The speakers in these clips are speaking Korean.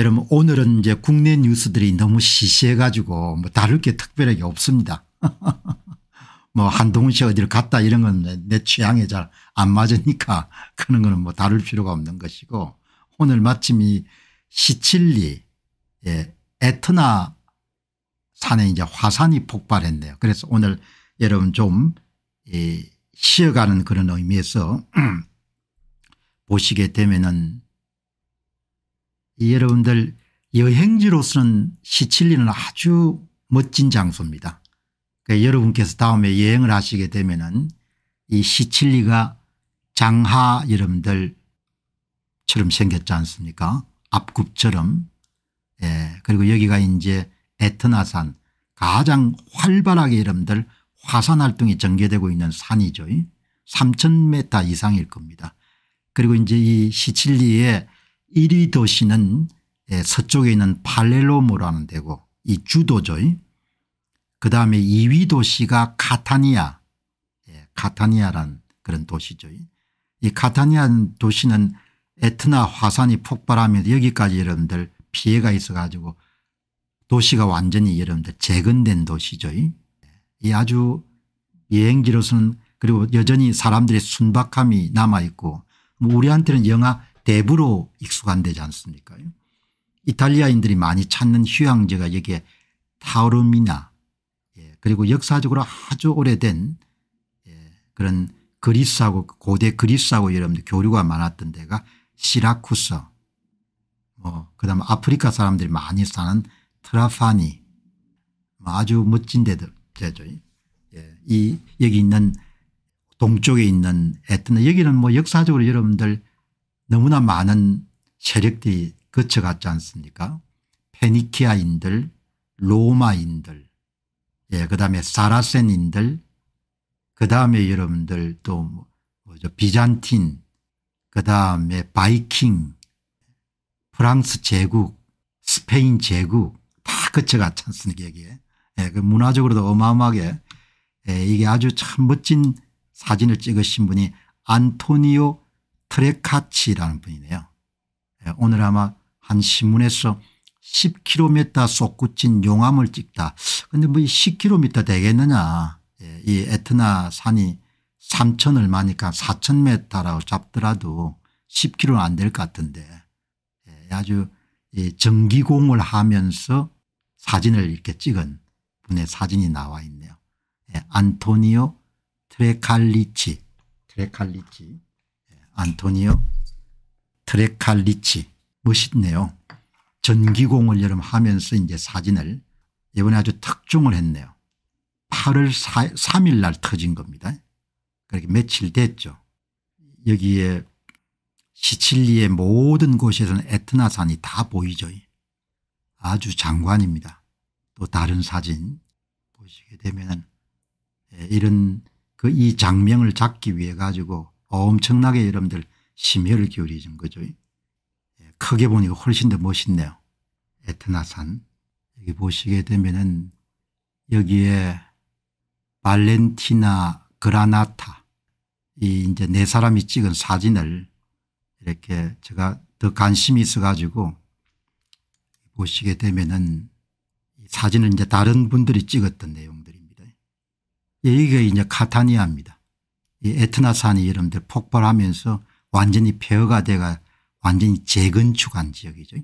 여러분 오늘은 이제 국내 뉴스들이 너무 시시해 가지고 뭐 다룰 게 특별하게 없습니다. 뭐 한동훈 씨 어디를 갔다 이런 건 내 취향에 잘 안 맞으니까 그런 거는 뭐 다룰 필요가 없는 것이고 오늘 마침 이 시칠리 예, 에트나 산에 이제 화산이 폭발했네요. 그래서 오늘 여러분 좀 예, 쉬어가는 그런 의미에서 보시게 되면은 여러분들 여행지로서는 시칠리는 아주 멋진 장소입니다. 그러니까 여러분께서 다음에 여행을 하시게 되면 은이 시칠리가 장하 여러분들처럼 생겼지 않습니까 앞굽처럼 예, 그리고 여기가 이제 에트나산 가장 활발하게 여러분들 화산활동이 전개되고 있는 산이죠. 3000m 이상일 겁니다. 그리고 이제 이 시칠리에 1위 도시는 예, 서쪽에 있는 팔레로모라는 데고 이 주도죠. 그 다음에 2위 도시가 카타니아 예, 카타니아란 그런 도시죠. 이 카타니아 도시는 에트나 화산이 폭발하면서 여기까지 여러분들 피해가 있어 가지고 도시가 완전히 여러분들 재건된 도시죠. 예, 이 아주 여행지로서는 그리고 여전히 사람들의 순박함이 남아있고 뭐 우리한테는 영하 대부로 익숙한데지 않습니까요 이탈리아인들이 많이 찾는 휴양지가 여기에 타우르미나 예, 그리고 역사적으로 아주 오래된 예, 그런 그리스하고 고대 그리스하고 여러분들 교류가 많았던 데가 시라쿠스 뭐 그다음 아프리카 사람들이 많이 사는 트라파니 뭐 아주 멋진 데들 되죠. 예, 이 여기 있는 동쪽에 있는 에트나 여기는 뭐 역사적으로 여러분들 너무나 많은 세력들이 거쳐갔지 않습니까 페니키아인들 로마인들 예, 그 다음에 사라센인들 그 다음에 여러분들 또 뭐, 뭐죠 비잔틴 그 다음에 바이킹 프랑스 제국 스페인 제국 다 거쳐갔지 않습니까 여기에 예, 그 문화적으로도 어마어마하게 예, 이게 아주 참 멋진 사진을 찍으신 분이 안토니오 트레카치라는 분이네요. 예, 오늘 아마 한 신문에서 10km 솟구친 용암을 찍다. 근데 뭐 10km 되겠느냐. 예, 이 에트나 산이 3천 얼마니까 4 0 m 라고 잡더라도 10km는 안 될 것 같은데 예, 아주 전기공을 하면서 사진을 이렇게 찍은 분의 사진이 나와 있네요. 안토니오 트레칼리치. 트레칼리치. 안토니오 트레칼리치 멋있네요. 전기공을 여름 하면서 이제 사진을 이번에 아주 특종을 했네요. 8월 4, 3일 날 터진 겁니다. 그렇게 며칠 됐죠. 여기에 시칠리의 모든 곳에서는 에트나산이 다 보이죠. 아주 장관입니다. 또 다른 사진 보시게 되면 예, 이런 그 이 장면을 잡기 위해 가지고 엄청나게 여러분들 심혈을 기울이신 거죠. 예, 크게 보니까 훨씬 더 멋있네요. 에트나산. 여기 보시게 되면은 여기에 발렌티나 그라나타 이 이제 네 사람이 찍은 사진을 이렇게 제가 더 관심이 있어 가지고 보시게 되면은 사진을 이제 다른 분들이 찍었던 내용들입니다. 여기가 예, 이제 카타니아입니다. 이 에트나산이 여러분들 폭발하면서 완전히 폐허가 돼가 완전히 재건축한 지역이죠.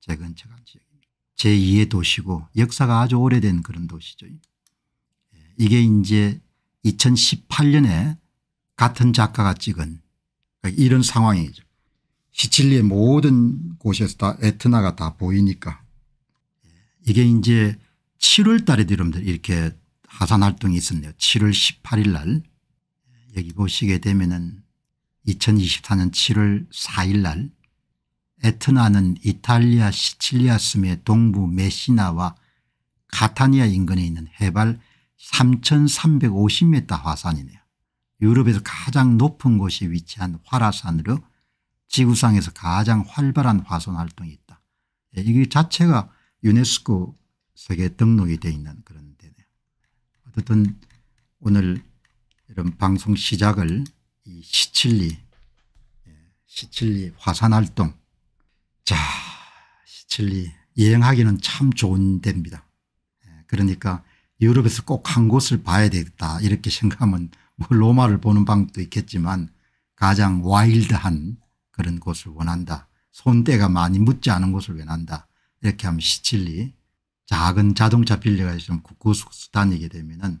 재건축한 지역. 제2의 도시고 역사가 아주 오래된 그런 도시죠. 예, 이게 이제 2018년에 같은 작가가 찍은 그러니까 이런 상황이죠. 시칠리의 모든 곳에서 다 에트나가 다 보이니까 예, 이게 이제 7월 달에 이렇게 하산 활동이 있었네요. 7월 18일 날 여기 보시게 되면은 2024년 7월 4일 날 에트나는 이탈리아 시칠리아 섬의 동부 메시나와 카타니아 인근에 있는 해발 3350m 화산이네요. 유럽에서 가장 높은 곳에 위치한 화라산으로 지구상에서 가장 활발한 화산 활동이 있다. 예, 이게 자체가 유네스코 세계 등록이 되어 있는 그런 데네요. 어쨌든 오늘 이런 방송 시작을 이 시칠리 예, 시칠리 화산활동 자 시칠리 여행하기는 참 좋은 데입니다. 예, 그러니까 유럽에서 꼭 한 곳을 봐야 되겠다 이렇게 생각하면 뭐 로마를 보는 방도 있겠지만 가장 와일드한 그런 곳을 원한다. 손때가 많이 묻지 않은 곳을 원한다. 이렇게 하면 시칠리 작은 자동차 빌려가지고 좀 구구숙숙 다니게 되면은